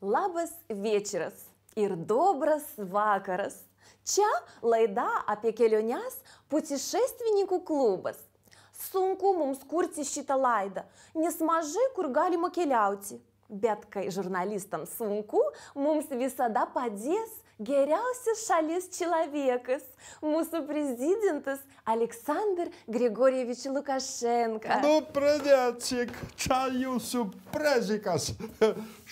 Labas večeras ir dobras vakaras. Čia laida apie keliones putišestvininkų klubas. Sunku mums kurti šitą laidą, nes mažai kur galima keliauti. Bet kai žurnalistams sunku, mums visada padės geriausias šalies čilaviekas, mūsų prezidentas Aleksandr Grigorievič Lukašenka. Nu, pradėcik, čia jūsų prezikas.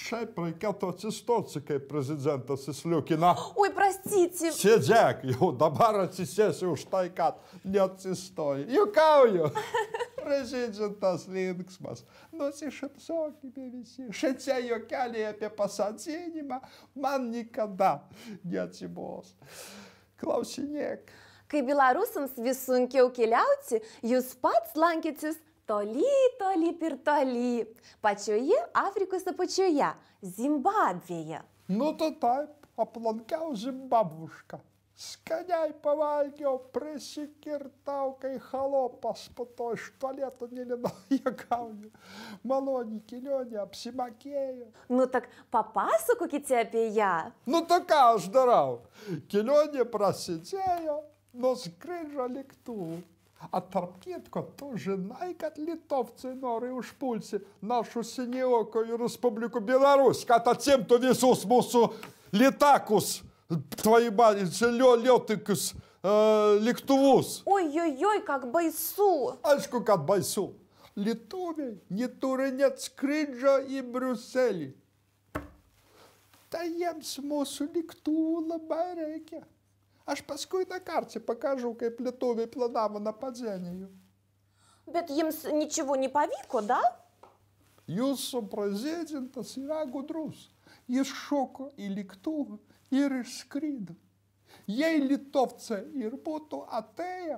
Šiaip reikėtų atsistoti, kai prezidentas įsliukina. Oi, prastyci. Sėdėk, jau dabar atsisėsiu už tai, kad neatsistoji. Jukauju. pražydžintas linksmas. Nusišypsokime visi. Šitie juokeliai apie pasadzinimą man niekada neatsibos. Klausinėk. Kai belarusams vis sunkiau keliauti, jūs pats lankytis toli, toli ir toli. Pačioje Afrikos apačioje - Zimbabvėje. Nu, tu taip, aplankiau Zimbabvušką. Сканяй павальню прысікіртаў кай халопа по той туалету не ляную Малонікі лёне абсімакею. Ну так па пасуку кі цяпе я. Ну такая ж дараў Кілёне прасідзею, но скрыжа лікту. А тарпкетка то же найкат літовцы норы ў шпульце нашу сінеокую рэспубліку Беларусь, ката цем то несус мусу літакус твои бани, жилье летык из э, лектувуз. Ой-ой-ой, как байсу. А что как байсу? Литове не турынят скриджа и Брюссели. Таем с мосу лектуву лабареке. Аж паскуй на карте покажу, как Литове планава нападзянею. Бет, им ничего не повико, да? Да. Jūsų prezidentas yra gudrus. Jis šoko į lėktuvą ir išskrydo. Jei litovce ir būtų atėję,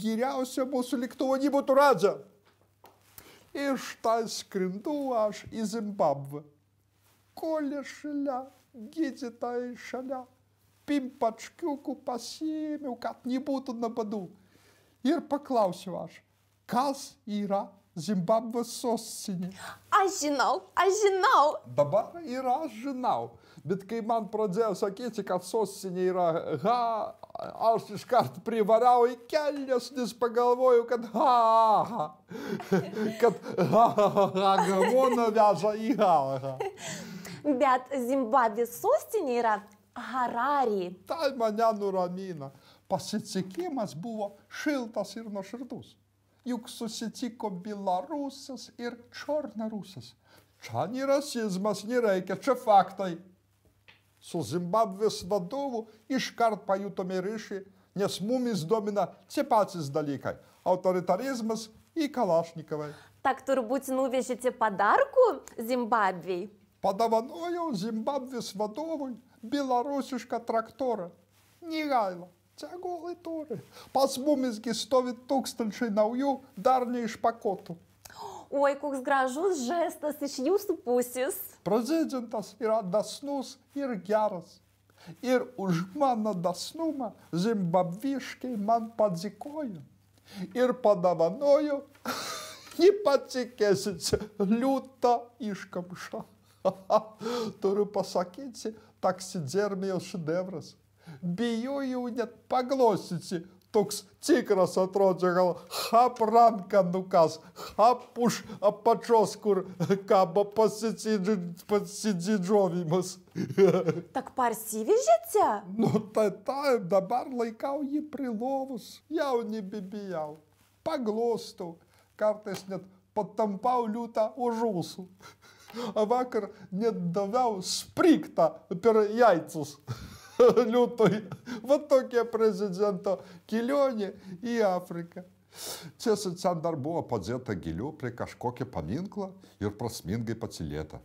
geriausia mūsų lėktuvo nebūtų radžia. Iš tą skrindu aš į Zimbabvę. Kolė šalia, gydytojai šalia, pimpačkiukų pasiėmiau, kad nebūtų napadų. Ir paklausiu aš, kas yra Zimbabvės sostinė. Aš žinau, aš žinau. Dabar ir aš žinau. Bet kai man pradėjo sakyti, kad sostinė yra ha, aš iškart privarau į kelias, nes pagalvojau, kad ha, ha, kad ha, ha, ha, gamoną veža į ha, ha. Bet Zimbabvės sostinė yra Harari. Tai mane nuramina. Pasitikimas buvo šiltas ir nuoširdus. juk susitiko Bilarusas ir Čornarusas. Čia nėra rasizmas, nereikia, čia faktai. Su Zimbabvės vadovu iškart pajutome ryšį, nes mumis domina tie patys dalykai - autoritarizmas į Kalašnikovą. Tak turbūt nuvežėte padarku Zimbabvėj? Padavanojau Zimbabvės vadovui bilarusišką traktorą. Negalima. Tegul į turi. Pas mumisgi stovi tūkstančiai naujų, dar neišpakotų. Oi, koks gražus žestas iš jūsų pusės. Prezidentas yra dasnus ir geras. Ir už mano dasnumą zimbabviškai man padzikojo. Ir padavanojo nepatikėsit liūtą iškamšą. Turiu pasakyti, taksidermijos šedevras. bijojau net paglosyti. Toks tikras atrodė, gal hap ranka nukas, hap už apačios, kur kabo pasididžiovimas. Tak parsivežėte? Nu tai taip, dabar laikau jį prilovus, jau nebibijau. Paglostau, kartais net patampau liūtą už ūsų. O vakar net daviau spriktą per jaicus. liūtui. Va tokia prezidento kelionė į Afriką. Tiesa, ten dar buvo padėta gilių prie kažkokio paminklo ir prasmingai pacilėta.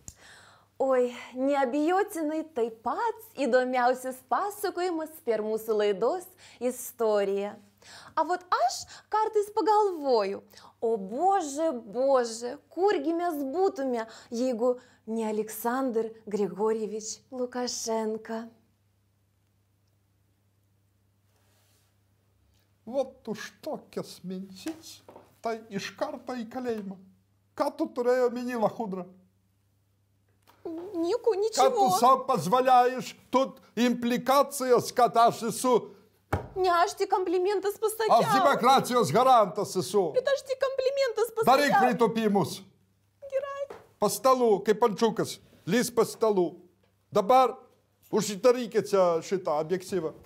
Oi, neabijotinai taip pat įdomiausias pasakojimas per mūsų laidos istoriją. А вот аж kartais pagalvoju, o bože, bože, kurgi mes būtume, jeigu ne Aleksandr Grigorievič Lukašenka. Vat už tokias mintis, tai iš karto į kalėjimą. Ką tu turėjo mini, Lahudra? Nieko, ničio. Ką tu savo pozvaliajiš, tu implikacijas, kad aš esu Ne, aš tik komplimentas pasakiau. Aš demokratijos garantas esu. Bet aš tik komplimentas pasakiau. Daryk pritupimus. Gerai. Pastalų, kaip pančiukas. Lys pastalų. Dabar užsidarykite šitą objektyvą.